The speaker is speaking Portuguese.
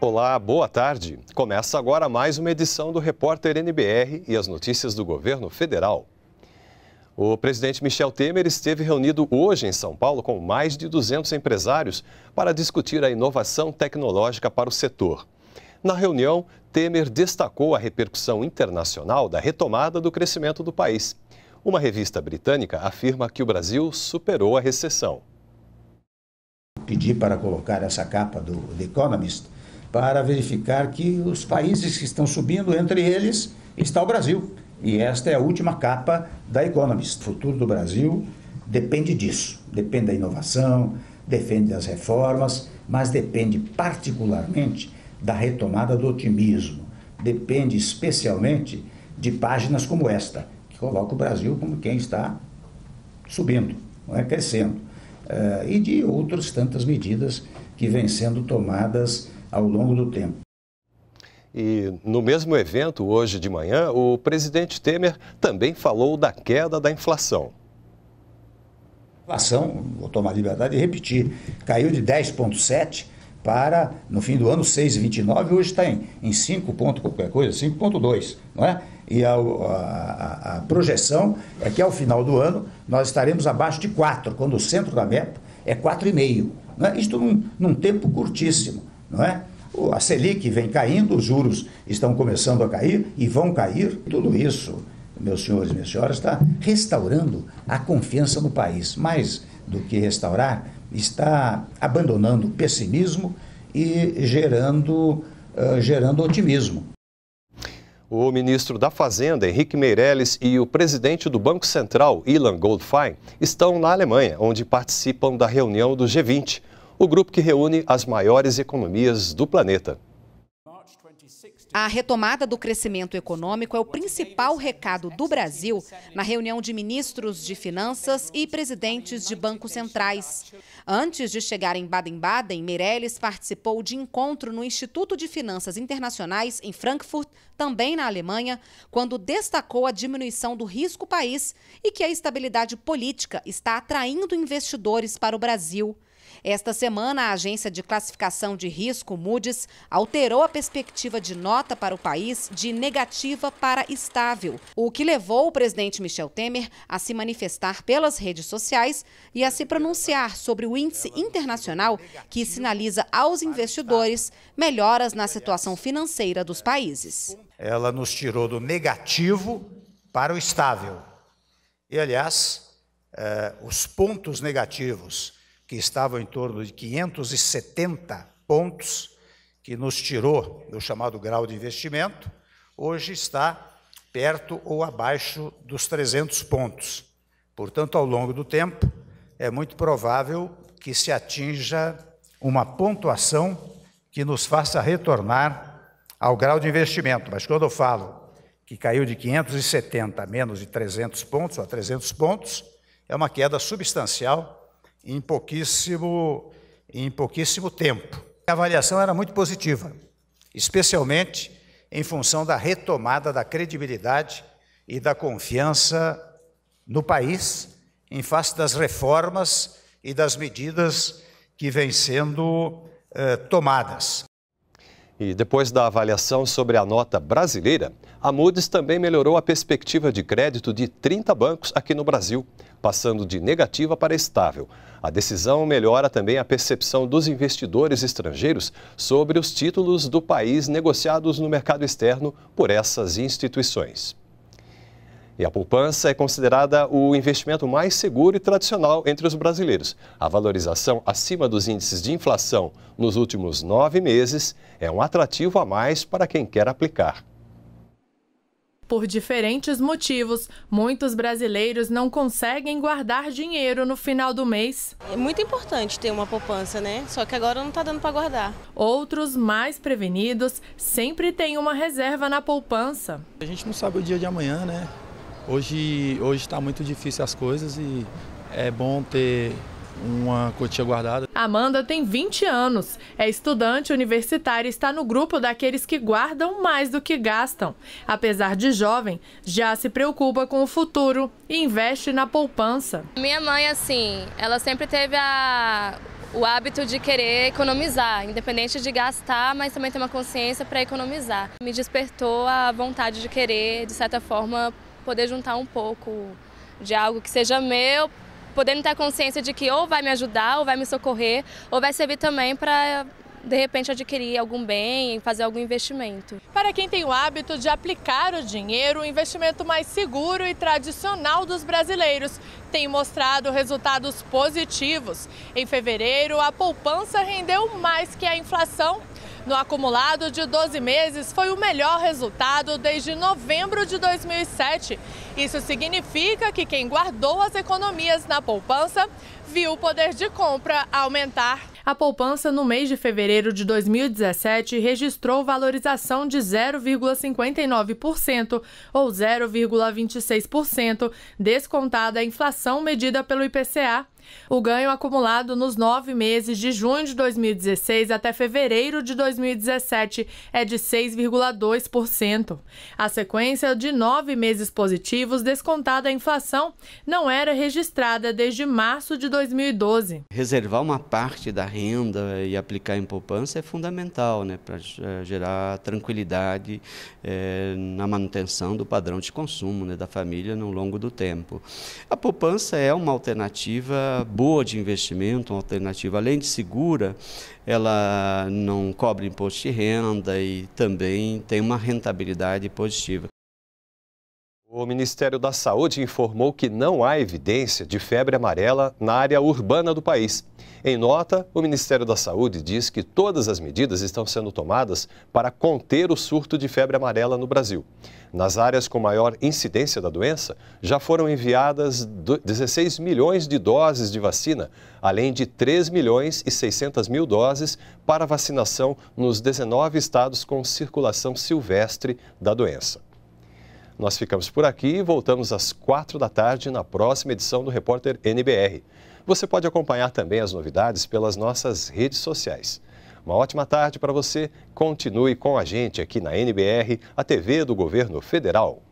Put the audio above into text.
Olá, boa tarde. Começa agora mais uma edição do Repórter NBR e as notícias do governo federal. O presidente Michel Temer esteve reunido hoje em São Paulo com mais de 200 empresários para discutir a inovação tecnológica para o setor. Na reunião, Temer destacou a repercussão internacional da retomada do crescimento do país. Uma revista britânica afirma que o Brasil superou a recessão. Pedi para colocar essa capa do The Economist para verificar que os países que estão subindo, entre eles, está o Brasil. E esta é a última capa da Economist. O futuro do Brasil depende disso. Depende da inovação, depende das reformas, mas depende particularmente da retomada do otimismo depende especialmente de páginas como esta, que coloca o Brasil como quem está subindo, não é? crescendo, uh, e de outras tantas medidas que vêm sendo tomadas ao longo do tempo. E no mesmo evento, hoje de manhã, o presidente Temer também falou da queda da inflação. A inflação, vou tomar liberdade de repetir, caiu de 10,7 para, no fim do ano, 6,29, hoje está em, em 5 ponto qualquer coisa, 5,2, não é? E a, a, a, projeção é que ao final do ano nós estaremos abaixo de 4, quando o centro da meta é 4,5. Não é? Isto num, num tempo curtíssimo, não é? A Selic vem caindo, os juros estão começando a cair e vão cair. Tudo isso, meus senhores e minhas senhoras, está restaurando a confiança no país. Mais do que restaurar, está abandonando o pessimismo e gerando, uh, gerando otimismo. O ministro da Fazenda, Henrique Meirelles, e o presidente do Banco Central, Ilan Goldfein, estão na Alemanha, onde participam da reunião do G20, o grupo que reúne as maiores economias do planeta. A retomada do crescimento econômico é o principal recado do Brasil na reunião de ministros de finanças e presidentes de bancos centrais. Antes de chegar em Baden-Baden, Meirelles participou de encontro no Instituto de Finanças Internacionais em Frankfurt, também na Alemanha, quando destacou a diminuição do risco país e que a estabilidade política está atraindo investidores para o Brasil. Esta semana, a agência de classificação de risco, Moody's, alterou a perspectiva de nota para o país de negativa para estável, o que levou o presidente Michel Temer a se manifestar pelas redes sociais e a se pronunciar sobre o índice internacional que sinaliza aos investidores melhoras na situação financeira dos países. Ela nos tirou do negativo para o estável. E, aliás, eh, os pontos negativos que estavam em torno de 570 pontos, que nos tirou do chamado grau de investimento, hoje está perto ou abaixo dos 300 pontos. Portanto, ao longo do tempo, é muito provável que se atinja uma pontuação que nos faça retornar ao grau de investimento. Mas quando eu falo que caiu de 570 a menos de 300 pontos, ou a 300 pontos, é uma queda substancial em pouquíssimo, em pouquíssimo tempo. A avaliação era muito positiva, especialmente em função da retomada da credibilidade e da confiança no país em face das reformas e das medidas que vêm sendo eh, tomadas. E depois da avaliação sobre a nota brasileira, a Moody's também melhorou a perspectiva de crédito de 30 bancos aqui no Brasil passando de negativa para estável. A decisão melhora também a percepção dos investidores estrangeiros sobre os títulos do país negociados no mercado externo por essas instituições. E a poupança é considerada o investimento mais seguro e tradicional entre os brasileiros. A valorização acima dos índices de inflação nos últimos nove meses é um atrativo a mais para quem quer aplicar por diferentes motivos, muitos brasileiros não conseguem guardar dinheiro no final do mês. É muito importante ter uma poupança, né? Só que agora não está dando para guardar. Outros, mais prevenidos, sempre têm uma reserva na poupança. A gente não sabe o dia de amanhã, né? Hoje está muito difícil as coisas e é bom ter uma quantia guardada. Amanda tem 20 anos, é estudante universitária e está no grupo daqueles que guardam mais do que gastam. Apesar de jovem, já se preocupa com o futuro e investe na poupança. Minha mãe, assim, ela sempre teve a, o hábito de querer economizar, independente de gastar, mas também ter uma consciência para economizar. Me despertou a vontade de querer, de certa forma, poder juntar um pouco de algo que seja meu podendo ter a consciência de que ou vai me ajudar, ou vai me socorrer, ou vai servir também para de repente adquirir algum bem, fazer algum investimento. Para quem tem o hábito de aplicar o dinheiro, o investimento mais seguro e tradicional dos brasileiros tem mostrado resultados positivos. Em fevereiro, a poupança rendeu mais que a inflação no acumulado de 12 meses, foi o melhor resultado desde novembro de 2007. Isso significa que quem guardou as economias na poupança viu o poder de compra aumentar a poupança no mês de fevereiro de 2017 registrou valorização de 0,59% ou 0,26%, descontada a inflação medida pelo IPCA o ganho acumulado nos nove meses de junho de 2016 até fevereiro de 2017 é de 6,2%. A sequência de nove meses positivos, descontada a inflação, não era registrada desde março de 2012. Reservar uma parte da renda e aplicar em poupança é fundamental né, para eh, gerar tranquilidade é, na manutenção do padrão de consumo né, da família no longo do tempo. A poupança é uma alternativa boa de investimento, uma alternativa além de segura, ela não cobra imposto de renda e também tem uma rentabilidade positiva. O Ministério da Saúde informou que não há evidência de febre amarela na área urbana do país. Em nota, o Ministério da Saúde diz que todas as medidas estão sendo tomadas para conter o surto de febre amarela no Brasil. Nas áreas com maior incidência da doença, já foram enviadas 16 milhões de doses de vacina, além de 3 milhões e 600 mil doses para vacinação nos 19 estados com circulação silvestre da doença. Nós ficamos por aqui e voltamos às quatro da tarde na próxima edição do Repórter NBR. Você pode acompanhar também as novidades pelas nossas redes sociais. Uma ótima tarde para você. Continue com a gente aqui na NBR, a TV do Governo Federal.